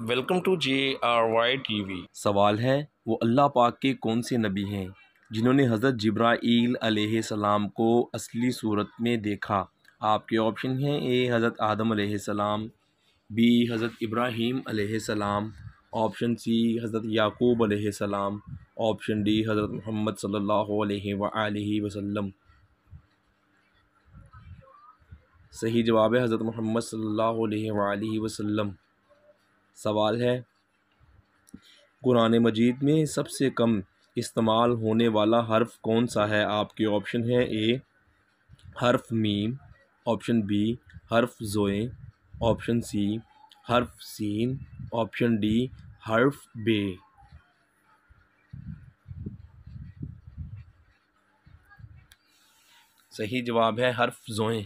welcome to J R Y T V सवाल है वो अल्लाह पाक के कौन से नबी हैं जिन्होंने हज़रत जब्राईल सलाम को असली सूरत में देखा आपके ऑप्शन हैं ए हज़रत आदम सलाम बी हज़रत इब्राहीम सलाम ऑप्शन सी हज़रत याकूब सलाम ऑप्शन डी हज़रत मोहम्मद सल्लल्लाहु अलैहि वसल्लम सही जवाब है हज़रत मोहम्मद सल्लल्लाहु अलैहि वसल्लम सवाल है कुरान मजीद में सबसे कम इस्तेमाल होने वाला हर्फ कौन सा है आपके ऑप्शन है ए हर्फ मीम ऑप्शन बी हर्फ जोए ऑप्शन सी हर्फ सीन ऑप्शन डी हर्फ बे सही जवाब है हर्फ जोएँ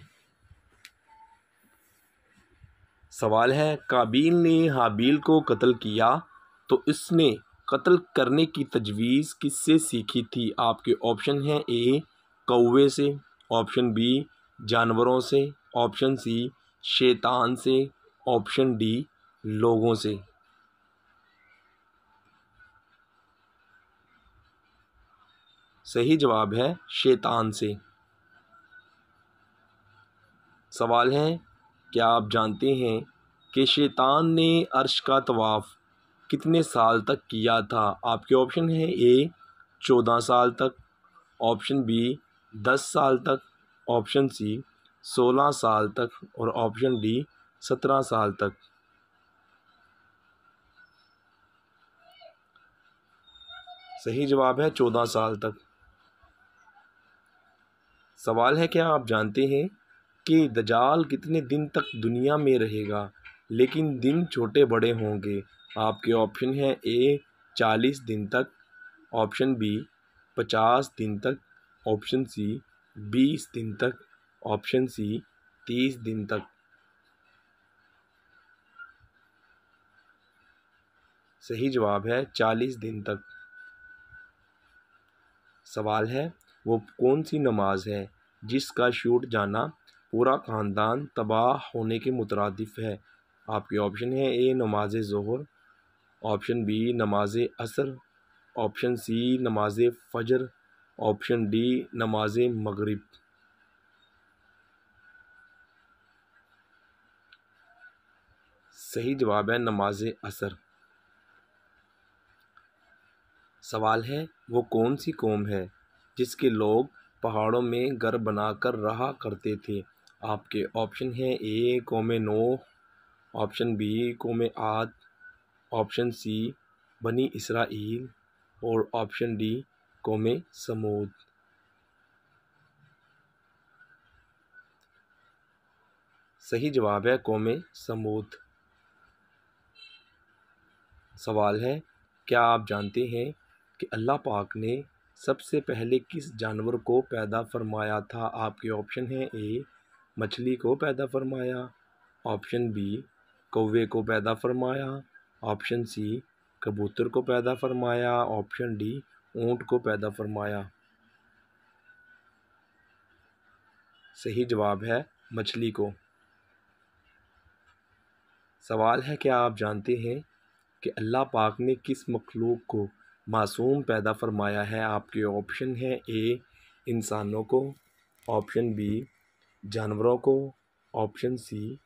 सवाल है काबिल ने हाबील को कत्ल किया तो इसने कत्ल करने की तजवीज़ किससे सीखी थी आपके ऑप्शन हैं ए कौवे से ऑप्शन बी जानवरों से ऑप्शन सी शैतान से ऑप्शन डी लोगों से सही जवाब है शैतान से सवाल है क्या आप जानते हैं कि शैतान ने अर्श का तवाफ़ कितने साल तक किया था आपके ऑप्शन है ए चौदह साल तक ऑप्शन बी दस साल तक ऑप्शन सी सोलह साल तक और ऑप्शन डी सत्रह साल तक सही जवाब है चौदह साल तक सवाल है क्या आप जानते हैं कि दजाल कितने दिन तक दुनिया में रहेगा लेकिन दिन छोटे बड़े होंगे आपके ऑप्शन हैं ए चालीस दिन तक ऑप्शन बी पचास दिन तक ऑप्शन सी बीस दिन तक ऑप्शन सी तीस दिन तक सही जवाब है चालीस दिन तक सवाल है वो कौन सी नमाज है जिसका शूट जाना पूरा ख़ानदान तबाह होने के मुतरदफ है आपके ऑप्शन है ए नमाज ज़हर ऑप्शन बी नमाज असर ऑप्शन सी नमाज फ़जर ऑप्शन डी नमाज मगरब सही जवाब है नमाज असर सवाल है वो कौन सी कौम है जिसके लोग पहाड़ों में घर बनाकर रहा करते थे आपके ऑप्शन हैं ए कोमे नो ऑप्शन बी कोमे आद ऑप्शन सी बनी इसराइल और ऑप्शन डी कोमे समूद सही जवाब है कोमे समूद सवाल है क्या आप जानते हैं कि अल्लाह पाक ने सबसे पहले किस जानवर को पैदा फरमाया था आपके ऑप्शन हैं ए मछली को पैदा फरमाया ऑप्शन बी कौवे को पैदा फरमाया ऑप्शन सी कबूतर को पैदा फरमाया ऑप्शन डी ऊँट को पैदा फरमाया सही जवाब है मछली को सवाल है क्या आप जानते हैं कि अल्लाह पाक ने किस मखलूक को मासूम पैदा फरमाया है आपके ऑप्शन है ए इंसानों को ऑप्शन बी जानवरों को ऑप्शन सी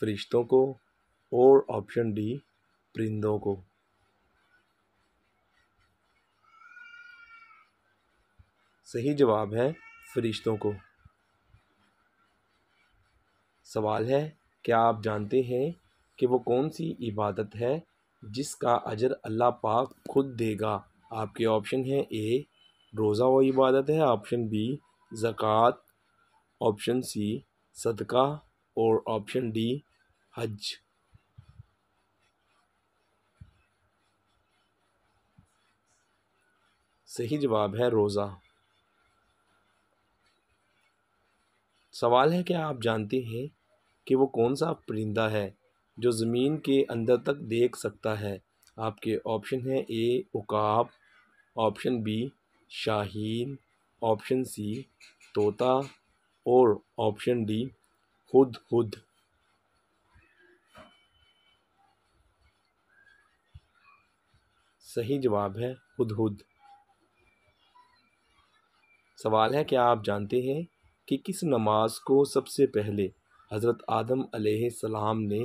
फरिश्तों को और ऑप्शन डी परिंदों को सही जवाब है फरिश्तों को सवाल है क्या आप जानते हैं कि वो कौन सी इबादत है जिसका अजर अल्लाह पाक खुद देगा आपके ऑप्शन हैं ए रोज़ा व इबादत है ऑप्शन बी ज़क़़त ऑप्शन सी सदका और ऑप्शन डी हज सही जवाब है रोज़ा सवाल है क्या आप जानते हैं कि वो कौन सा परिंदा है जो ज़मीन के अंदर तक देख सकता है आपके ऑप्शन हैं ए उकाब ऑप्शन बी शाहीन ऑप्शन सी तोता और ऑप्शन डी खुद खुद सही जवाब है खुद खुद सवाल है क्या आप जानते हैं कि किस नमाज को सबसे पहले हज़रत आदम सलाम ने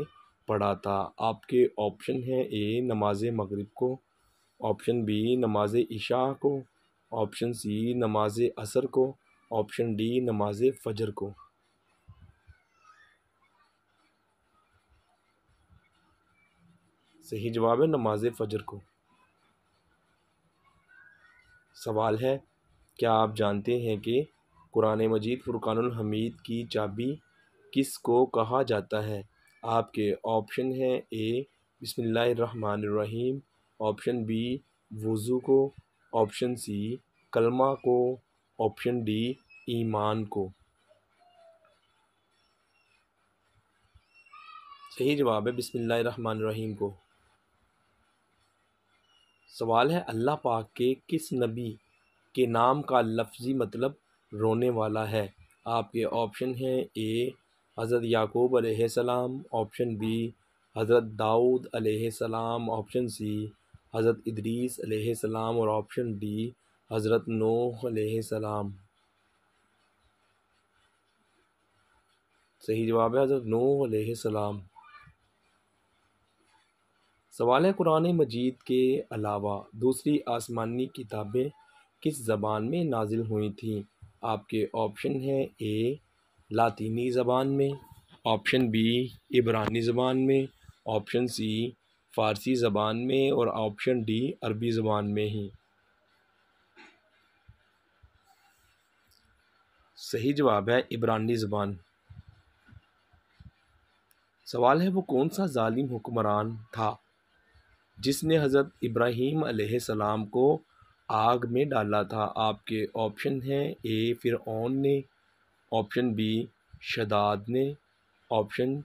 पढ़ा था आपके ऑप्शन हैं ए नमाज मगरिब को ऑप्शन बी नमाज इशा को ऑप्शन सी नमाज असर को ऑप्शन डी नमाज फजर को सही जवाब है नमाज फजर को सवाल है क्या आप जानते हैं कि कुरान मजीद फुरकान हमीद की चाबी किस को कहा जाता है आपके ऑप्शन हैं ए बसमीम ऑप्शन बी वज़ू को ऑप्शन सी कलमा को ऑप्शन डी ईमान को सही जवाब है रहीम को सवाल है अल्लाह पाक के किस नबी के नाम का लफ्ज़ी मतलब रोने वाला है आपके ऑप्शन हैं ए हज़रत याकूब सलाम ऑप्शन बी हज़रत दाऊद सलाम ऑप्शन सी हज़रत इदरीस सलाम और ऑप्शन डी हज़रत नूह सलाम सही जवाब है हज़रत नूह सलाम सवाल है कुरान मजीद के अलावा दूसरी आसमानी किताबें किस ज़बान में नाजिल हुई थी आपके ऑप्शन हैं ए लातीनी ज़बान में ऑप्शन बी इबरानी ज़बान में ऑप्शन सी फ़ारसी ज़बान में और ऑप्शन डी अरबी ज़बान में ही सही जवाब है इब्रानी ज़बान सवाल है वो कौन सा जालिम हुक्मरान था जिसने हज़रत इब्राहीम सलाम को आग में डाला था आपके ऑप्शन हैं ए फिर ने ऑप्शन बी शदाद ने ऑप्शन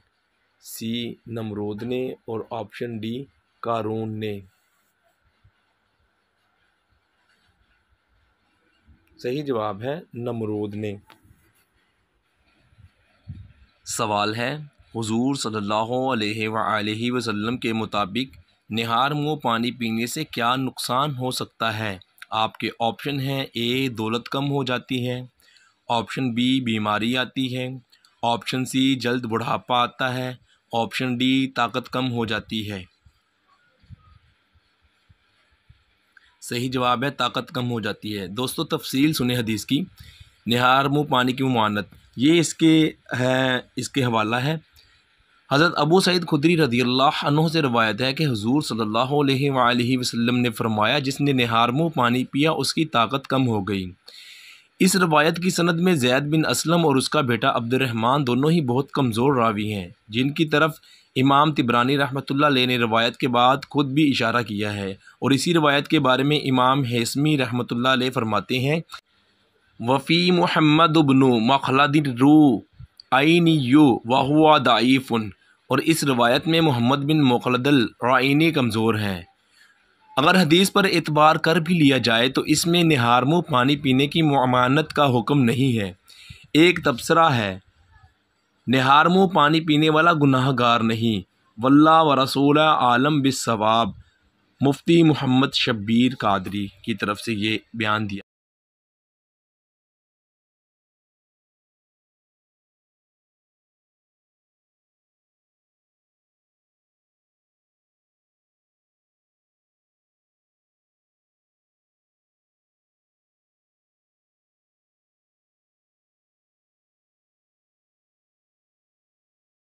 सी नमरूद ने और ऑप्शन डी कारून ने सही जवाब है नमरूद ने सवाल है हुजूर सल्लल्लाहु अलैहि वसल्लम के मुताबिक निहार मुँह पानी पीने से क्या नुकसान हो सकता है आपके ऑप्शन हैं ए दौलत कम हो जाती है ऑप्शन बी बीमारी आती है ऑप्शन सी जल्द बुढ़ापा आता है ऑप्शन डी ताकत कम हो जाती है सही जवाब है ताकत कम हो जाती है दोस्तों तफसील सुने हदीस की निहार मुँह पानी की ममानत ये इसके है इसके हवाला है हज़रत अबू सैद खुदरी रदी अल्लाह से रवायत है कि हजूर सल्ला वसम ने फ़रमाया जिसने निहार मुँह पानी पिया उसकी ताकत कम हो गई इस रवायत की सनद में जैद बिन असलम और उसका बेटा अब्दुलरहमान दोनों ही बहुत कमज़ोर रावी हैं जिनकी तरफ इमाम तिबरानी रहमतुल्ला ने रवायत के बाद ख़ुद भी इशारा किया है और इसी रवायत के बारे में इमाम हेसमी रहमतुल्लाह ले फरमाते हैं वफ़ी मोहम्मद उबनू मखलदिन रू आइन यू वाहुआ दाइफ़ुन और इस रवायत में मोहम्मद बिन मोखलदल राइनी कमज़ोर हैं अगर हदीस पर एतबार कर भी लिया जाए तो इसमें नहार मुँह पानी पीने की ममानत का हुक्म नहीं है एक तबसरा है नहार मुँह पानी पीने वाला गुनाहगार नहीं वल्ला व रसूल आलम बिसवाब मुफ्ती मोहम्मद शब्बीर कादरी की तरफ से ये बयान दिया